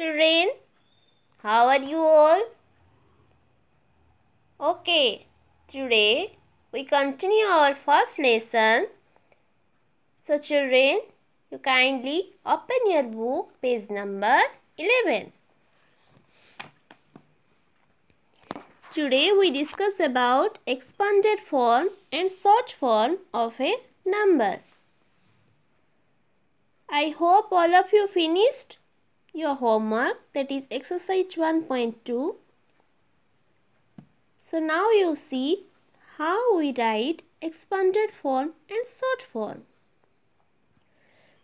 children? How are you all? Okay, today we continue our first lesson. So children, you kindly open your book page number 11. Today we discuss about expanded form and short form of a number. I hope all of you finished your homework that is exercise 1.2. So now you see how we write expanded form and short form.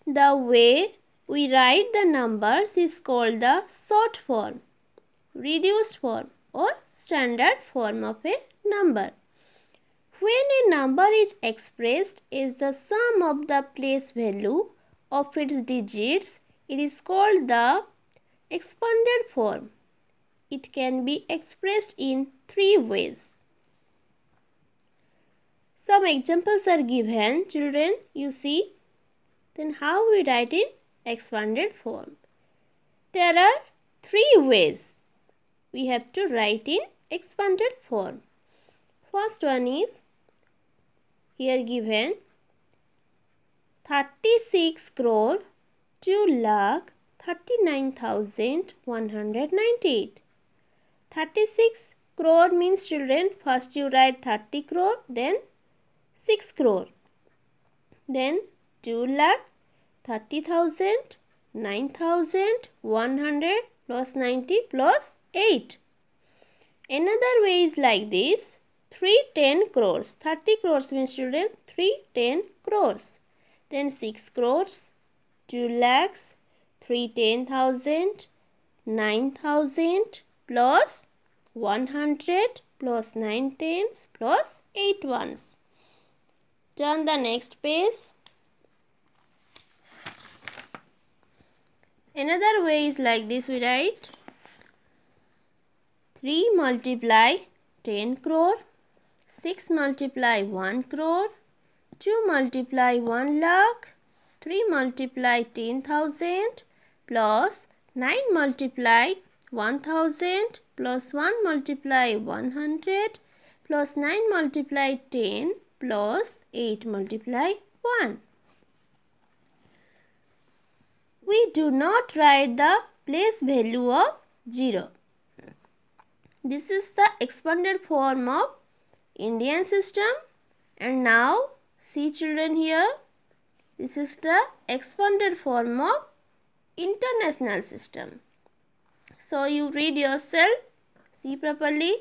The way we write the numbers is called the short form, reduced form or standard form of a number. When a number is expressed is the sum of the place value of its digits it is called the expanded form. It can be expressed in three ways. Some examples are given, children, you see. Then how we write in expanded form? There are three ways we have to write in expanded form. First one is here given 36 crore two lakh thirty nine thousand one hundred ninety eight. Thirty six crore means children first you write thirty crore then six crore then two lakh thirty thousand nine thousand one hundred plus ninety plus eight. Another way is like this 310 crores. 30 crores means children 310 crores. Then 6 crores, 2 lakhs, 3 10,000, 9,000 plus 100 plus 9 times plus 8 ones. Turn the next page. Another way is like this we write 3 multiply 10 crore, 6 multiply 1 crore, 2 multiply 1 lakh, 3 multiply 10,000 plus 9 multiply 1000 plus 1 multiply 100 plus 9 multiply 10 plus 8 multiply 1. We do not write the place value of 0. This is the expanded form of Indian system. And now see children here. This is the expanded form of international system. So you read yourself, see properly.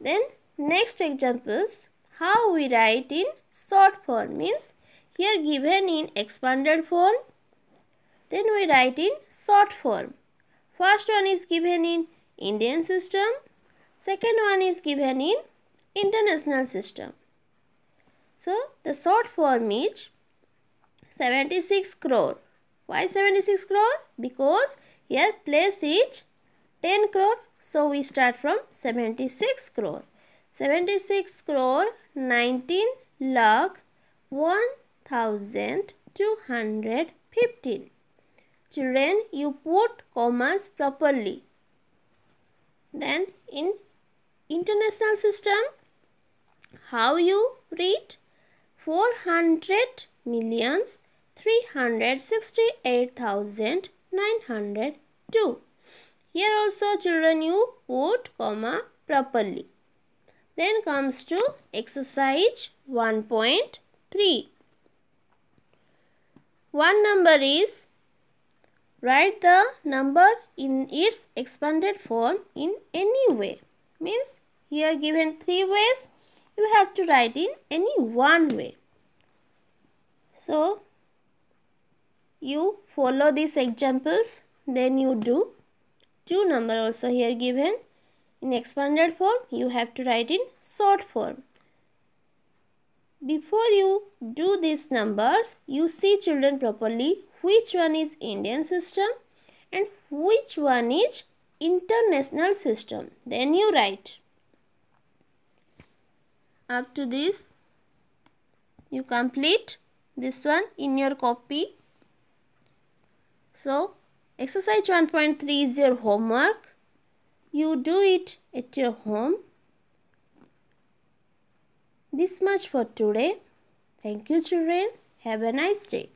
Then next examples, how we write in short form means here given in expanded form. Then we write in short form. First one is given in Indian system. Second one is given in international system. So the short form is 76 crore. Why 76 crore? Because here place is 10 crore. So we start from 76 crore. 76 crore 19 lakh 1215. Children, you put commas properly. Then in international system, how you read? 400 millions 368,902. Here also children you vote comma properly. Then comes to exercise 1.3. One number is write the number in its expanded form in any way. Means here given three ways you have to write in any one way. So, you follow these examples, then you do. Two number also here given. In expanded form, you have to write in short form. Before you do these numbers, you see children properly which one is Indian system and which one is international system. Then you write. Up to this, you complete this one in your copy. So, exercise 1.3 is your homework. You do it at your home. This much for today. Thank you children. Have a nice day.